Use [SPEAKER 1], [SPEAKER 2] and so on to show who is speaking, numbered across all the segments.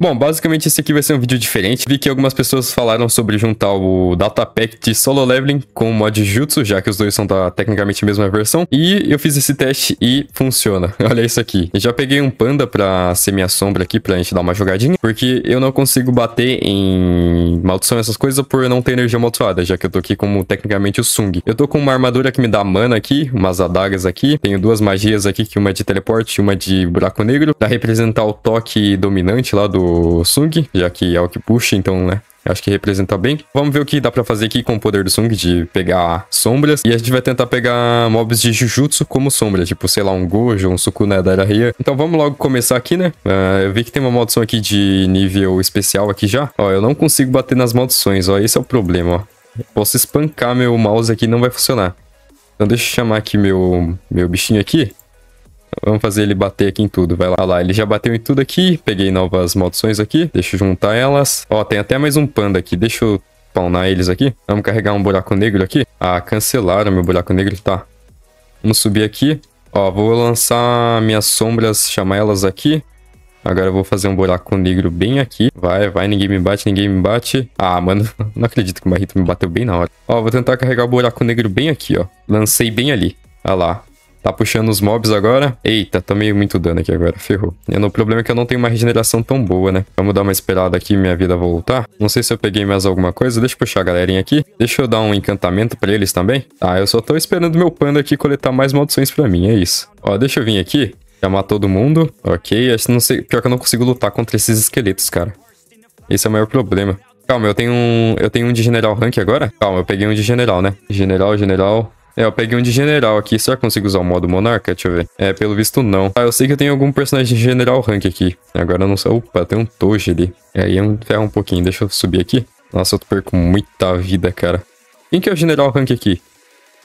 [SPEAKER 1] Bom, basicamente esse aqui vai ser um vídeo diferente. Vi que algumas pessoas falaram sobre juntar o Datapack de Solo Leveling com o mod Jutsu, já que os dois são da tecnicamente mesma versão. E eu fiz esse teste e funciona. Olha isso aqui. Eu já peguei um panda pra ser minha sombra aqui, pra gente dar uma jogadinha. Porque eu não consigo bater em maldição essas coisas por não ter energia amaldiçoada, já que eu tô aqui como tecnicamente o Sung. Eu tô com uma armadura que me dá mana aqui, umas adagas aqui. Tenho duas magias aqui, que uma é de teleporte e uma de buraco negro, pra representar o toque dominante lá do do Sung, já que é o que puxa, então, né? Acho que representa bem. Vamos ver o que dá pra fazer aqui com o poder do Sung de pegar sombras. E a gente vai tentar pegar mobs de Jujutsu como sombra. Tipo, sei lá, um Gojo, um Sukuna da Ria. Então vamos logo começar aqui, né? Uh, eu vi que tem uma maldição aqui de nível especial aqui já. Ó, eu não consigo bater nas maldições, ó. Esse é o problema, ó. posso espancar meu mouse aqui e não vai funcionar. Então deixa eu chamar aqui meu, meu bichinho aqui. Vamos fazer ele bater aqui em tudo, vai lá. Olha lá, ele já bateu em tudo aqui, peguei novas maldições aqui, deixa eu juntar elas. Ó, tem até mais um panda aqui, deixa eu spawnar eles aqui. Vamos carregar um buraco negro aqui. Ah, cancelaram meu buraco negro, tá. Vamos subir aqui. Ó, vou lançar minhas sombras, chamar elas aqui. Agora eu vou fazer um buraco negro bem aqui. Vai, vai, ninguém me bate, ninguém me bate. Ah, mano, não acredito que o Marrito me bateu bem na hora. Ó, vou tentar carregar o buraco negro bem aqui, ó. Lancei bem ali. Olha lá, Tá puxando os mobs agora. Eita, tomei muito dano aqui agora, ferrou. E o problema é que eu não tenho uma regeneração tão boa, né? Vamos dar uma esperada aqui minha vida voltar. Não sei se eu peguei mais alguma coisa. Deixa eu puxar a galerinha aqui. Deixa eu dar um encantamento pra eles também. Tá, eu só tô esperando meu panda aqui coletar mais maldições pra mim, é isso. Ó, deixa eu vir aqui. Chamar todo mundo. Ok, acho que não sei... Pior que eu não consigo lutar contra esses esqueletos, cara. Esse é o maior problema. Calma, eu tenho um... Eu tenho um de general rank agora? Calma, eu peguei um de general, né? General, general... É, eu peguei um de general aqui. Será que eu consigo usar o modo monarca? Deixa eu ver. É, pelo visto não. Ah, eu sei que eu tenho algum personagem de general rank aqui. Agora eu não sei. Opa, tem um Toge ali. É, aí é ferra um pouquinho. Deixa eu subir aqui. Nossa, eu perco muita vida, cara. Quem que é o general rank aqui?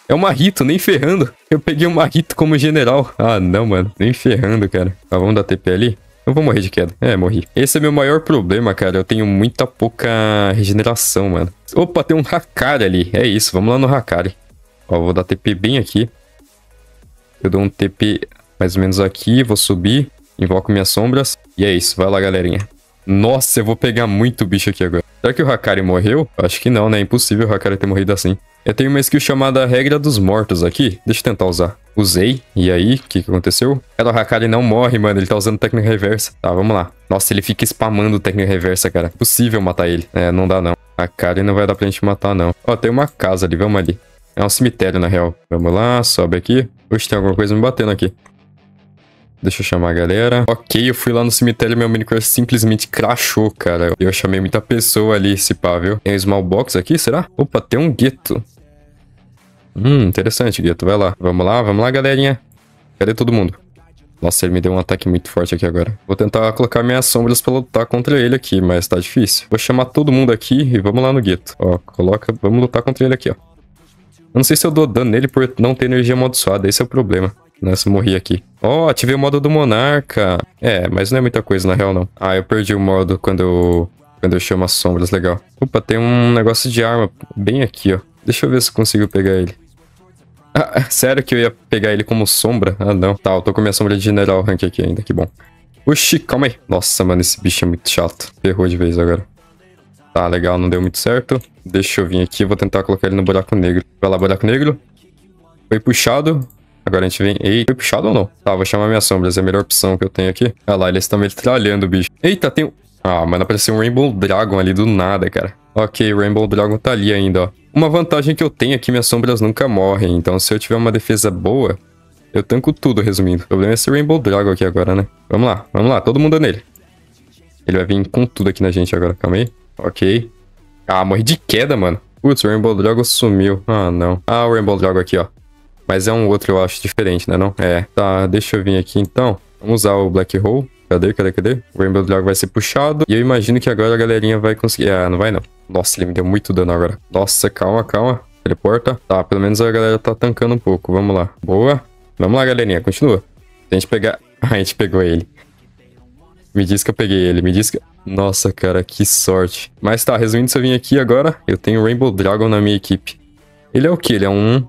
[SPEAKER 1] É o Marrito, nem ferrando. Eu peguei o Marrito como general. Ah, não, mano. Nem ferrando, cara. Tá, vamos dar TP ali. Eu vou morrer de queda. É, morri. Esse é meu maior problema, cara. Eu tenho muita pouca regeneração, mano. Opa, tem um Hakari ali. É isso, vamos lá no Hakari. Ó, vou dar TP bem aqui. Eu dou um TP mais ou menos aqui, vou subir, invoco minhas sombras. E é isso, vai lá, galerinha. Nossa, eu vou pegar muito bicho aqui agora. Será que o Hakari morreu? Acho que não, né? É impossível o Hakari ter morrido assim. Eu tenho uma skill chamada Regra dos Mortos aqui. Deixa eu tentar usar. Usei. E aí, o que, que aconteceu? Cara, o Hakari não morre, mano. Ele tá usando técnica reversa. Tá, vamos lá. Nossa, ele fica spamando técnica reversa, cara. Impossível matar ele. É, não dá não. Hakari não vai dar pra gente matar, não. Ó, tem uma casa ali. Vamos ali. É um cemitério, na real. Vamos lá, sobe aqui. Oxe, tem alguma coisa me batendo aqui. Deixa eu chamar a galera. Ok, eu fui lá no cemitério, e meu Minecraft simplesmente crashou, cara. Eu chamei muita pessoa ali, se pá, viu? Tem um small box aqui, será? Opa, tem um gueto. Hum, interessante, gueto. Vai lá. Vamos lá, vamos lá, galerinha. Cadê todo mundo? Nossa, ele me deu um ataque muito forte aqui agora. Vou tentar colocar minhas sombras pra lutar contra ele aqui, mas tá difícil. Vou chamar todo mundo aqui e vamos lá no gueto. Ó, coloca... Vamos lutar contra ele aqui, ó. Eu não sei se eu dou dano nele por não ter energia amaldiçoada. Esse é o problema. Né, se eu morri aqui. Ó, oh, ativei o modo do Monarca. É, mas não é muita coisa, na real, não. Ah, eu perdi o modo quando eu... Quando eu chamo as sombras, legal. Opa, tem um negócio de arma bem aqui, ó. Deixa eu ver se consigo pegar ele. Ah, sério que eu ia pegar ele como sombra? Ah, não. Tá, eu tô com minha sombra de general rank aqui ainda, que bom. Oxi, calma aí. Nossa, mano, esse bicho é muito chato. Ferrou de vez agora. Tá, legal, não deu muito certo. Deixa eu vir aqui, vou tentar colocar ele no buraco negro. Vai lá, buraco negro. Foi puxado. Agora a gente vem... Ei, foi puxado ou não? Tá, vou chamar minhas sombras, é a melhor opção que eu tenho aqui. Olha lá, eles estão me trabalhando bicho. Eita, tem um... Ah, mano, apareceu um Rainbow Dragon ali do nada, cara. Ok, Rainbow Dragon tá ali ainda, ó. Uma vantagem que eu tenho é que minhas sombras nunca morrem, então se eu tiver uma defesa boa, eu tanco tudo, resumindo. O problema é esse Rainbow Dragon aqui agora, né? Vamos lá, vamos lá, todo mundo nele. Ele vai vir com tudo aqui na gente agora, calma aí. Ok. Ah, morri de queda, mano. Putz, o Rainbow Dragon sumiu. Ah, não. Ah, o Rainbow Dragon aqui, ó. Mas é um outro, eu acho, diferente, né não? É. Tá, deixa eu vir aqui então. Vamos usar o Black Hole. Cadê, cadê, cadê? O Rainbow Dragon vai ser puxado. E eu imagino que agora a galerinha vai conseguir... Ah, não vai não. Nossa, ele me deu muito dano agora. Nossa, calma, calma. Teleporta. Tá, pelo menos a galera tá tancando um pouco. Vamos lá. Boa. Vamos lá, galerinha. Continua. Se a gente pegar... a gente pegou ele. Me diz que eu peguei ele. Me diz que... Nossa, cara, que sorte. Mas tá, resumindo, se eu vim aqui agora, eu tenho Rainbow Dragon na minha equipe. Ele é o quê? Ele é um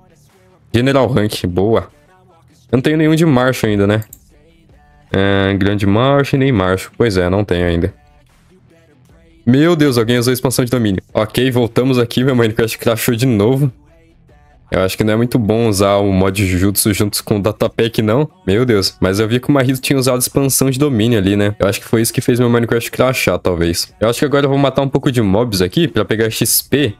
[SPEAKER 1] General Rank. Boa. Eu não tenho nenhum de marcho ainda, né? É, grande marcho e nem marcho. Pois é, não tenho ainda. Meu Deus, alguém usou a expansão de domínio. Ok, voltamos aqui. Meu Minecraft crashou de novo. Eu acho que não é muito bom usar o mod Jujutsu juntos com o Datapack, não. Meu Deus. Mas eu vi que o Marido tinha usado expansão de domínio ali, né? Eu acho que foi isso que fez meu Minecraft crashar, talvez. Eu acho que agora eu vou matar um pouco de mobs aqui pra pegar XP.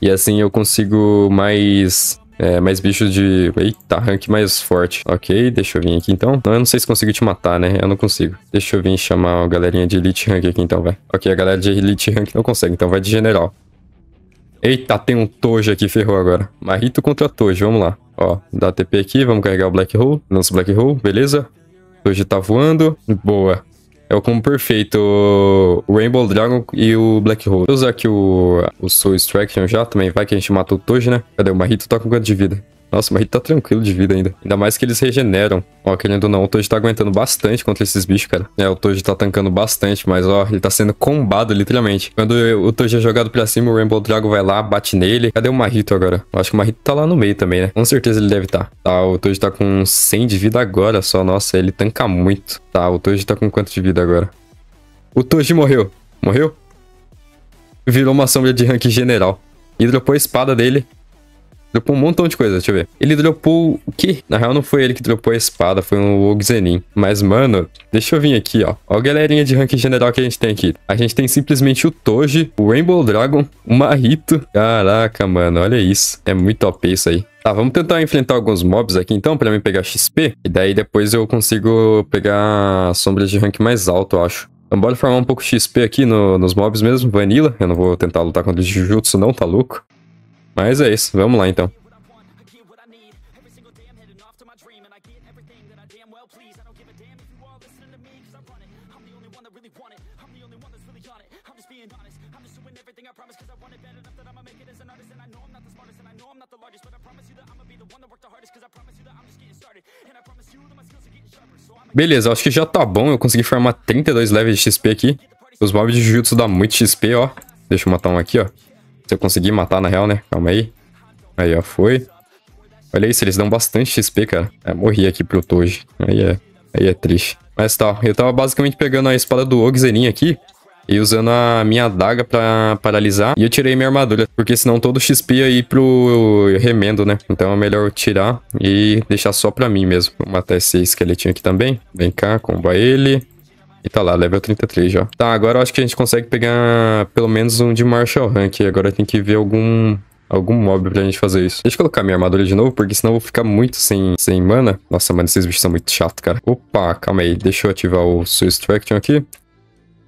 [SPEAKER 1] E assim eu consigo mais... É, mais bichos de... Eita, rank mais forte. Ok, deixa eu vir aqui então. Não, eu não sei se consigo te matar, né? Eu não consigo. Deixa eu vir chamar a galerinha de Elite Rank aqui então, vai. Ok, a galera de Elite Rank não consegue, então vai de General. Eita, tem um Tojo aqui, ferrou agora. Marrito contra Tojo, vamos lá. Ó, dá TP aqui, vamos carregar o Black Hole. Nosso Black Hole, beleza. Tojo tá voando. Boa. É o combo perfeito, o Rainbow Dragon e o Black Hole. Vou usar aqui o, o Soul Extraction já também, vai que a gente mata o Tojo, né? Cadê o Marrito? Tá com quanto de vida? Nossa, mas ele tá tranquilo de vida ainda. Ainda mais que eles regeneram. Ó, querendo ou não, o Toji tá aguentando bastante contra esses bichos, cara. É, o Toji tá tancando bastante, mas ó, ele tá sendo combado, literalmente. Quando o Toji é jogado pra cima, o Rainbow Dragon vai lá, bate nele. Cadê o Marito agora? Eu acho que o Marito tá lá no meio também, né? Com certeza ele deve estar. Tá. tá, o Toji tá com 100 de vida agora só. Nossa, ele tanca muito. Tá, o Toji tá com quanto de vida agora? O Toji morreu. Morreu? Virou uma sombra de rank general. Hidropou a espada dele Dropou um montão de coisa, deixa eu ver. Ele dropou o quê? Na real, não foi ele que dropou a espada, foi um Ogzenin. Mas, mano, deixa eu vir aqui, ó. Ó a galerinha de ranking general que a gente tem aqui. A gente tem simplesmente o Toji, o Rainbow Dragon, o Marito. Caraca, mano, olha isso. É muito OP isso aí. Tá, vamos tentar enfrentar alguns mobs aqui então, pra mim pegar XP. E daí depois eu consigo pegar sombras de rank mais alto, eu acho. Então bora formar um pouco XP aqui no, nos mobs mesmo, Vanilla. Eu não vou tentar lutar contra o Jujutsu não, tá louco? Mas é isso, vamos lá então. Beleza, acho que já tá bom. Eu consegui formar 32 levels de XP aqui. Os mobs de Jujutsu dá muito XP, ó. Deixa eu matar um aqui, ó. Se eu conseguir matar, na real, né? Calma aí. Aí, ó, foi. Olha isso, eles dão bastante XP, cara. É, morri aqui pro Toji. Aí é, aí é triste. Mas tá, eu tava basicamente pegando a espada do Ogzerin aqui e usando a minha adaga pra paralisar. E eu tirei minha armadura, porque senão todo XP ia ir pro remendo, né? Então é melhor eu tirar e deixar só pra mim mesmo. Vou matar esse esqueletinho aqui também. Vem cá, comba ele. E tá lá, level 33 já. Tá, agora eu acho que a gente consegue pegar pelo menos um de Marshall Rank. Agora tem que ver algum algum mob pra gente fazer isso. Deixa eu colocar minha armadura de novo, porque senão eu vou ficar muito sem, sem mana. Nossa, mano, esses bichos são muito chatos, cara. Opa, calma aí. Deixa eu ativar o seu Extraction aqui.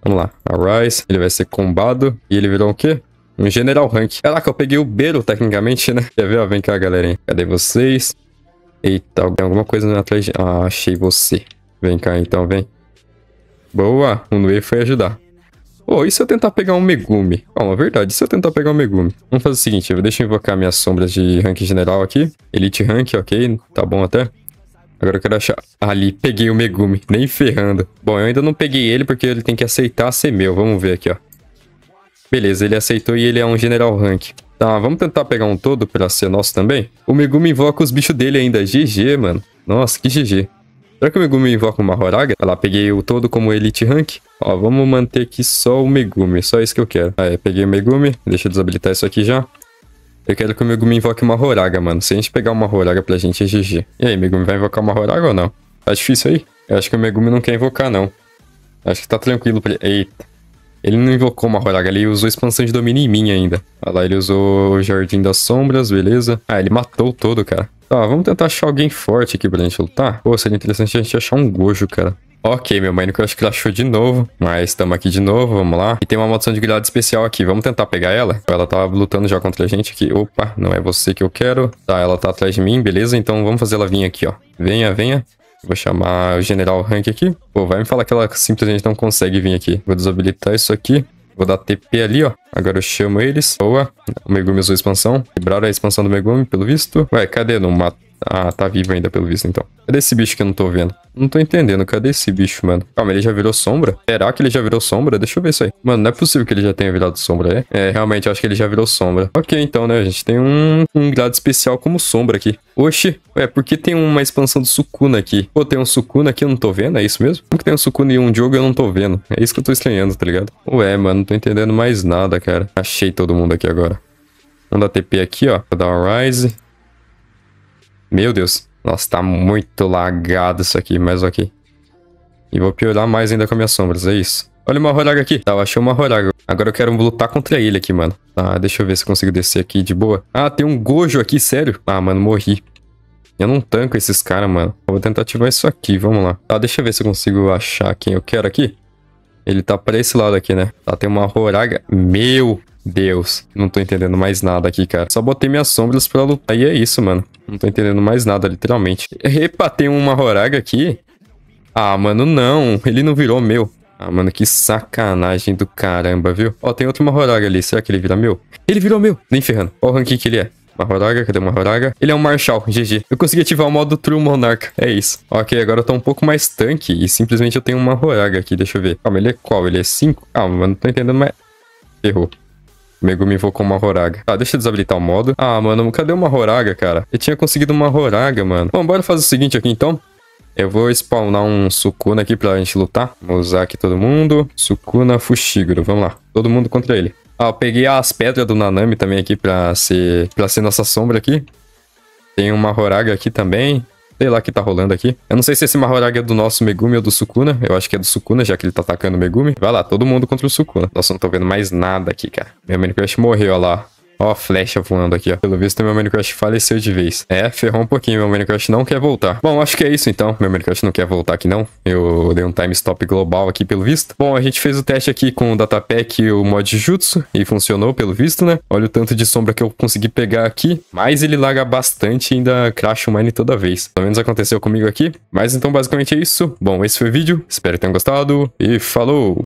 [SPEAKER 1] Vamos lá. Arise. Ele vai ser combado. E ele virou o quê? Um General Rank. Caraca, eu peguei o Beiro, tecnicamente, né? Quer ver? Ó, vem cá, galerinha. Cadê vocês? Eita, tem alguma coisa atrás de... Ah, achei você. Vem cá, então, vem. Boa, o Nui foi ajudar. Oh, e se eu tentar pegar um Megumi? uma verdade, e se eu tentar pegar um Megumi? Vamos fazer o seguinte, deixa eu invocar minhas sombras de rank general aqui. Elite rank, ok, tá bom até. Agora eu quero achar... Ali, peguei o Megumi, nem ferrando. Bom, eu ainda não peguei ele porque ele tem que aceitar ser meu, vamos ver aqui, ó. Beleza, ele aceitou e ele é um general rank. Tá, vamos tentar pegar um todo pra ser nosso também? O Megumi invoca os bichos dele ainda, GG, mano. Nossa, que GG. Será que o Megumi invoca uma Horaga? Olha lá, peguei o todo como Elite Rank. Ó, vamos manter aqui só o Megumi, só isso que eu quero. Aí, peguei o Megumi, deixa eu desabilitar isso aqui já. Eu quero que o Megumi invoque uma Horaga, mano. Se a gente pegar uma Horaga pra gente é GG. E aí, Megumi vai invocar uma Horaga ou não? Tá difícil aí? Eu acho que o Megumi não quer invocar, não. Eu acho que tá tranquilo pra ele. Eita. Ele não invocou uma Horaga, ele usou expansão de domínio em mim ainda. Olha lá, ele usou o Jardim das Sombras, beleza. Ah, ele matou todo, cara. Tá, vamos tentar achar alguém forte aqui pra gente lutar. Pô, seria interessante a gente achar um Gojo, cara. Ok, meu Minecraft crashou de novo, mas estamos aqui de novo, vamos lá. E tem uma maldição de grade especial aqui, vamos tentar pegar ela? Ela tá lutando já contra a gente aqui. Opa, não é você que eu quero. Tá, ela tá atrás de mim, beleza? Então vamos fazer ela vir aqui, ó. Venha, venha. Vou chamar o General Rank aqui. Pô, vai me falar que ela simplesmente não consegue vir aqui. Vou desabilitar isso aqui. Vou dar TP ali, ó. Agora eu chamo eles. Boa. O Megumi usou a expansão. Quebraram a expansão do Megumi, pelo visto. Ué, cadê? Não matou. Ah, tá vivo ainda, pelo visto, então. Cadê esse bicho que eu não tô vendo? Não tô entendendo. Cadê esse bicho, mano? Calma, ele já virou sombra? Será que ele já virou sombra? Deixa eu ver isso aí. Mano, não é possível que ele já tenha virado sombra, é? É, realmente, eu acho que ele já virou sombra. Ok, então, né, gente? Tem um, um grado especial como sombra aqui. Oxi, é porque tem uma expansão do Sukuna aqui. Pô, tem um Sukuna aqui, eu não tô vendo, é isso mesmo? Como que tem um Sukuna e um Jogo? eu não tô vendo? É isso que eu tô estranhando, tá ligado? Ué, mano, não tô entendendo mais nada, cara. Achei todo mundo aqui agora. Vamos dar TP aqui, ó. Vou dar um Rise. Meu Deus. Nossa, tá muito lagado isso aqui, mas ok. E vou piorar mais ainda com as minhas sombras, é isso. Olha uma Horaga aqui. Tá, eu achei uma Horaga. Agora eu quero lutar contra ele aqui, mano. Tá, deixa eu ver se eu consigo descer aqui de boa. Ah, tem um Gojo aqui, sério? Ah, mano, morri. Eu não tanco esses caras, mano. Eu vou tentar ativar isso aqui, vamos lá. Tá, deixa eu ver se eu consigo achar quem eu quero aqui. Ele tá pra esse lado aqui, né? Tá, tem uma Horaga. Meu Deus, não tô entendendo mais nada aqui, cara. Só botei minhas sombras pra lutar e é isso, mano. Não tô entendendo mais nada, literalmente. Epa, tem uma Horaga aqui. Ah, mano, não. Ele não virou meu. Ah, mano, que sacanagem do caramba, viu? Ó, tem outra Mahoraga ali. Será que ele vira meu? Ele virou meu. Nem ferrando. Ó o ranking que ele é. Mahoraga, cadê o Mahoraga? Ele é um Marshal, GG. Eu consegui ativar o modo True Monarch. é isso. Ok, agora eu tô um pouco mais tanque e simplesmente eu tenho uma Mahoraga aqui, deixa eu ver. Calma, ele é qual? Ele é 5? Ah, mano, não tô entendendo mais... Errou. Megumi invocou uma Horaga. Ah, deixa eu desabilitar o modo. Ah, mano, cadê uma Horaga, cara? Eu tinha conseguido uma Horaga, mano. Bom, bora fazer o seguinte aqui, então. Eu vou spawnar um Sukuna aqui pra gente lutar. Vou usar aqui todo mundo. Sukuna Fushiguro, vamos lá. Todo mundo contra ele. Ah, eu peguei as pedras do Nanami também aqui pra ser, pra ser nossa sombra aqui. Tem uma Horaga aqui também sei lá o que tá rolando aqui. Eu não sei se esse Mahoraga é do nosso Megumi ou do Sukuna. Eu acho que é do Sukuna, já que ele tá atacando o Megumi. Vai lá, todo mundo contra o Sukuna. Nossa, não tô vendo mais nada aqui, cara. Meu Minecraft morreu, olha lá. Ó, a flecha voando aqui, ó. Pelo visto, meu Minecraft faleceu de vez. É, ferrou um pouquinho. Meu Minecraft não quer voltar. Bom, acho que é isso, então. Meu Minecraft não quer voltar aqui, não. Eu dei um time stop global aqui, pelo visto. Bom, a gente fez o teste aqui com o Datapack e o mod Jutsu. E funcionou, pelo visto, né? Olha o tanto de sombra que eu consegui pegar aqui. Mas ele laga bastante e ainda crasha o Mine toda vez. Pelo menos aconteceu comigo aqui. Mas então, basicamente é isso. Bom, esse foi o vídeo. Espero que tenham gostado. E falou!